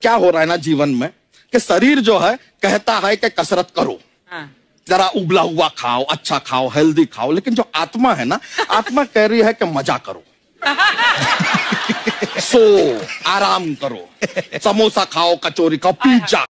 क्या हो रहा है ना जीवन में कि शरीर जो है कहता है कि कसरत करो हाँ। जरा उबला हुआ खाओ अच्छा खाओ हेल्दी खाओ लेकिन जो आत्मा है ना आत्मा कह रही है कि मजा करो सो आराम करो समोसा खाओ कचोरी खाओ पिज्जा